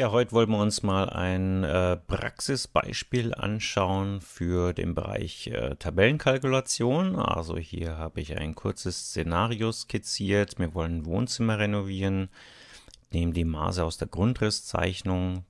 Ja, heute wollen wir uns mal ein äh, Praxisbeispiel anschauen für den Bereich äh, Tabellenkalkulation. Also hier habe ich ein kurzes Szenario skizziert. Wir wollen ein Wohnzimmer renovieren, nehmen die Maße aus der Grundrisszeichnung,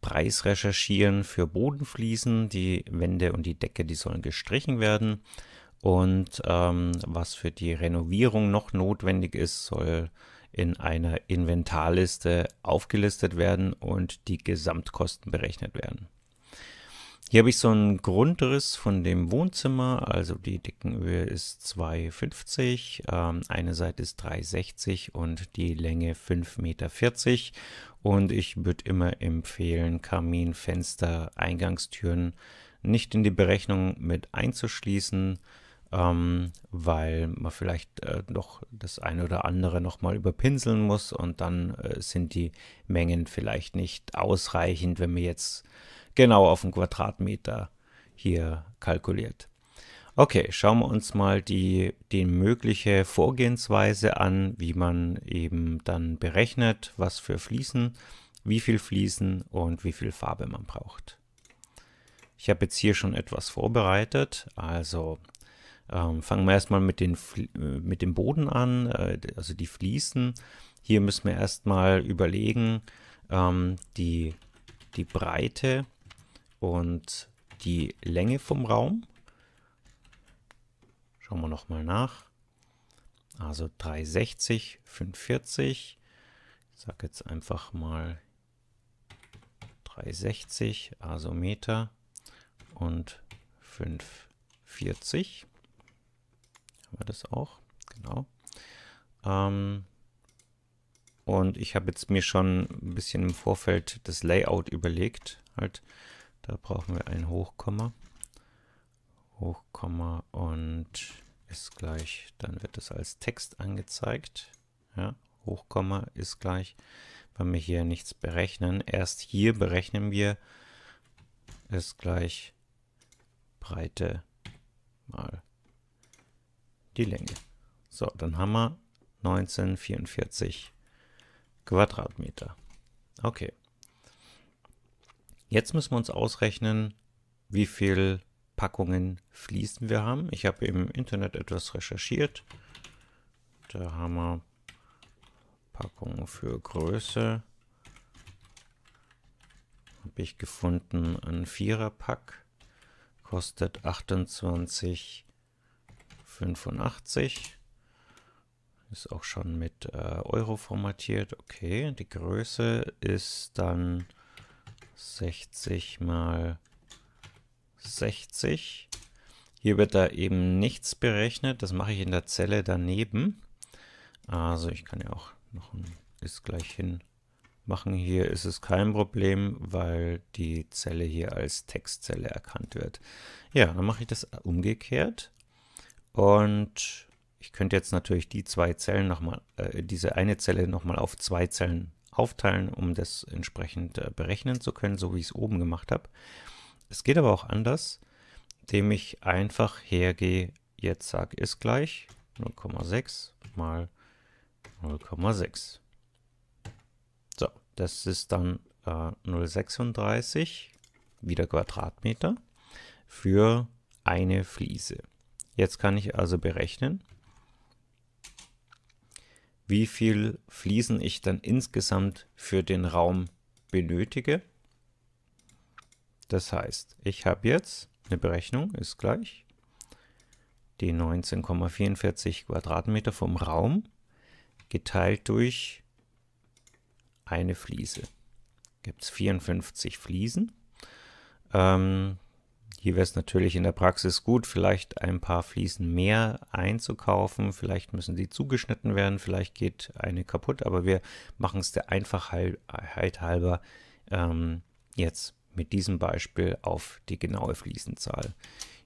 Preis recherchieren für Bodenfliesen, die Wände und die Decke, die sollen gestrichen werden. Und ähm, was für die Renovierung noch notwendig ist, soll in einer Inventarliste aufgelistet werden und die Gesamtkosten berechnet werden. Hier habe ich so einen Grundriss von dem Wohnzimmer, also die Dickenhöhe ist 2,50, ähm, eine Seite ist 3,60 und die Länge 5,40 Meter. Und ich würde immer empfehlen, Kamin, Fenster, Eingangstüren nicht in die Berechnung mit einzuschließen, ähm, weil man vielleicht äh, noch das eine oder andere nochmal überpinseln muss und dann äh, sind die Mengen vielleicht nicht ausreichend, wenn man jetzt genau auf den Quadratmeter hier kalkuliert. Okay, schauen wir uns mal die, die mögliche Vorgehensweise an, wie man eben dann berechnet, was für Fliesen, wie viel Fliesen und wie viel Farbe man braucht. Ich habe jetzt hier schon etwas vorbereitet, also ähm, fangen wir erstmal mit, den, äh, mit dem Boden an, äh, also die Fliesen. Hier müssen wir erstmal überlegen, ähm, die, die Breite und die Länge vom Raum. Schauen wir nochmal nach. Also 360, 540. Ich sage jetzt einfach mal 360, also Meter und 540. Haben das auch? Genau. Ähm, und ich habe jetzt mir schon ein bisschen im Vorfeld das Layout überlegt. Halt, da brauchen wir ein Hochkomma. Hochkomma und ist gleich, dann wird das als Text angezeigt. Ja, Hochkomma ist gleich, weil wir hier nichts berechnen. Erst hier berechnen wir ist gleich Breite mal die Länge. So, dann haben wir 1944 Quadratmeter. Okay. Jetzt müssen wir uns ausrechnen, wie viel Packungen Fliesen wir haben. Ich habe im Internet etwas recherchiert. Da haben wir Packungen für Größe. Habe ich gefunden, ein Viererpack kostet 28 85. Ist auch schon mit äh, Euro formatiert. Okay, die Größe ist dann 60 mal 60. Hier wird da eben nichts berechnet. Das mache ich in der Zelle daneben. Also ich kann ja auch noch ein ist gleich hin machen. Hier ist es kein Problem, weil die Zelle hier als Textzelle erkannt wird. Ja, dann mache ich das umgekehrt. Und ich könnte jetzt natürlich die zwei Zellen nochmal, äh, diese eine Zelle nochmal auf zwei Zellen aufteilen, um das entsprechend äh, berechnen zu können, so wie ich es oben gemacht habe. Es geht aber auch anders, indem ich einfach hergehe, jetzt sage ist gleich 0,6 mal 0,6. So, das ist dann äh, 0,36 wieder Quadratmeter für eine Fliese. Jetzt kann ich also berechnen, wie viel Fliesen ich dann insgesamt für den Raum benötige. Das heißt, ich habe jetzt eine Berechnung, ist gleich die 19,44 Quadratmeter vom Raum geteilt durch eine Fliese. Gibt es 54 Fliesen. Ähm, hier wäre es natürlich in der Praxis gut, vielleicht ein paar Fliesen mehr einzukaufen. Vielleicht müssen die zugeschnitten werden, vielleicht geht eine kaputt, aber wir machen es der Einfachheit halber ähm, jetzt mit diesem Beispiel auf die genaue Fliesenzahl.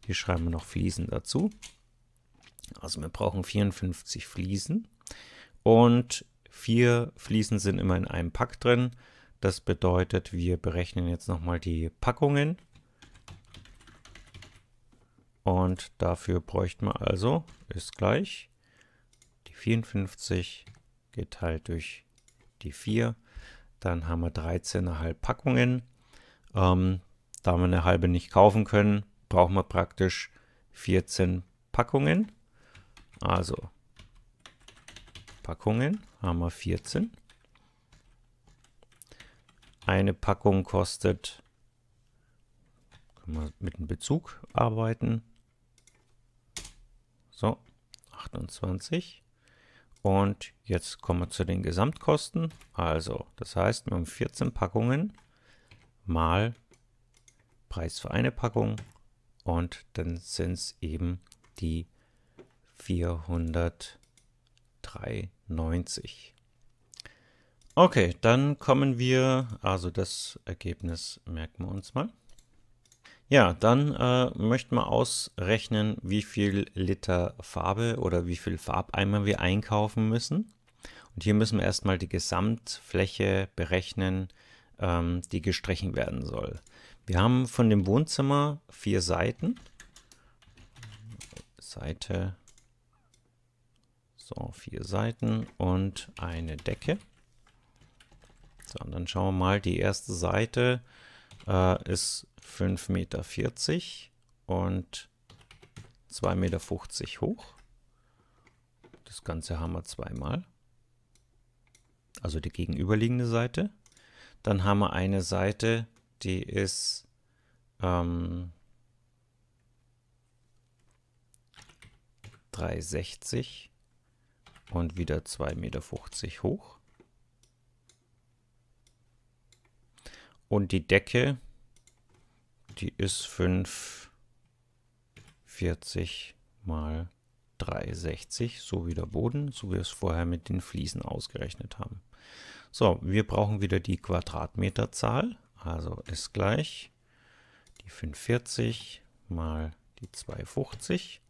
Hier schreiben wir noch Fliesen dazu. Also wir brauchen 54 Fliesen und vier Fliesen sind immer in einem Pack drin. Das bedeutet, wir berechnen jetzt nochmal die Packungen und dafür bräuchten wir also, ist gleich, die 54 geteilt durch die 4. Dann haben wir 13,5 Packungen. Ähm, da wir eine halbe nicht kaufen können, brauchen wir praktisch 14 Packungen. Also Packungen haben wir 14. Eine Packung kostet, können wir mit einem Bezug arbeiten, so, 28. Und jetzt kommen wir zu den Gesamtkosten. Also, das heißt, wir haben 14 Packungen mal Preis für eine Packung und dann sind es eben die 493. Okay, dann kommen wir, also das Ergebnis merken wir uns mal. Ja, dann äh, möchten wir ausrechnen, wie viel Liter Farbe oder wie viel Farbeimer wir einkaufen müssen. Und hier müssen wir erstmal die Gesamtfläche berechnen, ähm, die gestrichen werden soll. Wir haben von dem Wohnzimmer vier Seiten. Seite, so vier Seiten und eine Decke. So, und dann schauen wir mal die erste Seite äh, ist 5,40 Meter und 2,50 Meter hoch. Das Ganze haben wir zweimal. Also die gegenüberliegende Seite. Dann haben wir eine Seite, die ist ähm, 360 und wieder 2,50 Meter hoch. Und die Decke, die ist 540 mal 360, so wie der Boden, so wie wir es vorher mit den Fliesen ausgerechnet haben. So, wir brauchen wieder die Quadratmeterzahl, also ist gleich die 540 mal die 250.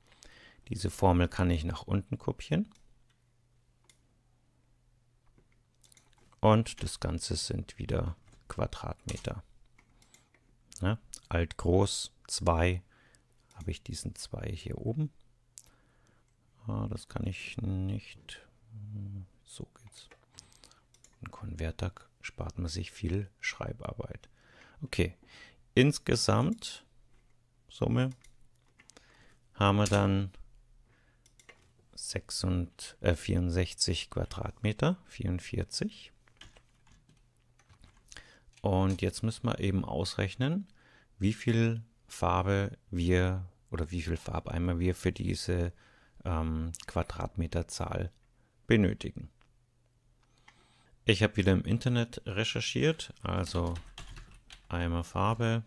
Diese Formel kann ich nach unten kopieren. Und das Ganze sind wieder Quadratmeter. Ja, ne? Alt groß 2 habe ich diesen 2 hier oben. Ah, das kann ich nicht. So geht's. Ein Konverter spart man sich viel Schreibarbeit. Okay, insgesamt Summe haben wir dann 66, äh, 64 Quadratmeter, 44. Und jetzt müssen wir eben ausrechnen, wie viel Farbe wir oder wie viel Farbeimer wir für diese ähm, Quadratmeterzahl benötigen. Ich habe wieder im Internet recherchiert, also Eimer Farbe.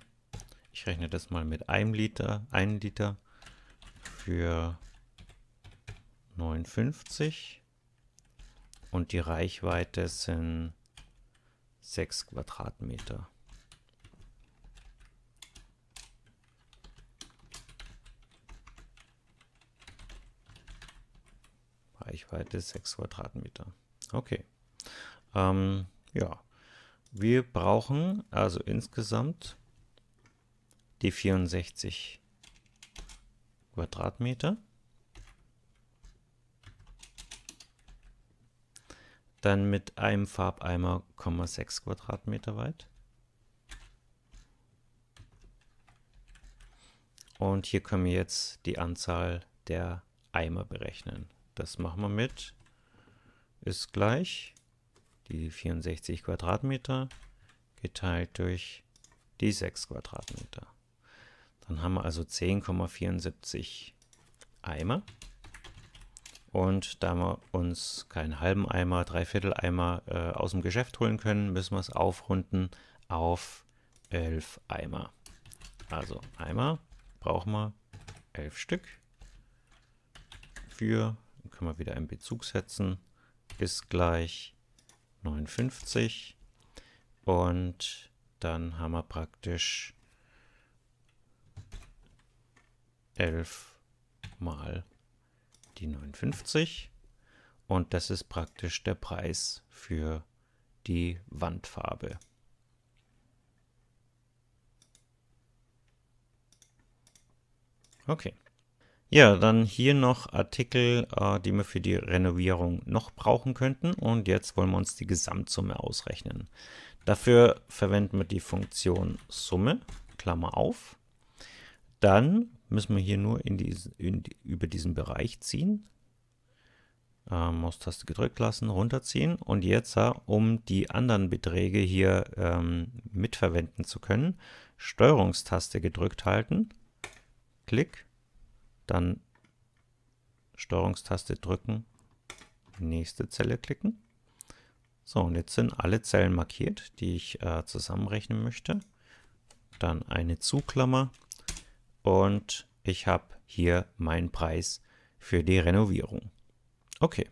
Ich rechne das mal mit einem Liter, 1 Liter für 59 und die Reichweite sind 6 Quadratmeter. Reichweite 6 Quadratmeter. Okay. Ähm, ja. Wir brauchen also insgesamt die 64 Quadratmeter. dann mit einem Farbeimer 0,6 Quadratmeter weit. Und hier können wir jetzt die Anzahl der Eimer berechnen. Das machen wir mit ist gleich die 64 Quadratmeter geteilt durch die 6 Quadratmeter. Dann haben wir also 10,74 Eimer. Und da wir uns keinen halben Eimer, dreiviertel Eimer äh, aus dem Geschäft holen können, müssen wir es aufrunden auf 11 Eimer. Also Eimer brauchen wir 11 Stück. Für, können wir wieder einen Bezug setzen, ist gleich 59. Und dann haben wir praktisch 11 mal die 59 und das ist praktisch der Preis für die Wandfarbe. Okay. Ja, dann hier noch Artikel, äh, die wir für die Renovierung noch brauchen könnten. Und jetzt wollen wir uns die Gesamtsumme ausrechnen. Dafür verwenden wir die Funktion Summe, Klammer auf. Dann müssen wir hier nur in die, in über diesen Bereich ziehen. Äh, Maustaste gedrückt lassen, runterziehen und jetzt, um die anderen Beträge hier ähm, mitverwenden zu können, Steuerungstaste gedrückt halten, Klick, dann Steuerungstaste drücken, nächste Zelle klicken. So, und jetzt sind alle Zellen markiert, die ich äh, zusammenrechnen möchte. Dann eine Zuklammer, und ich habe hier meinen Preis für die Renovierung. Okay.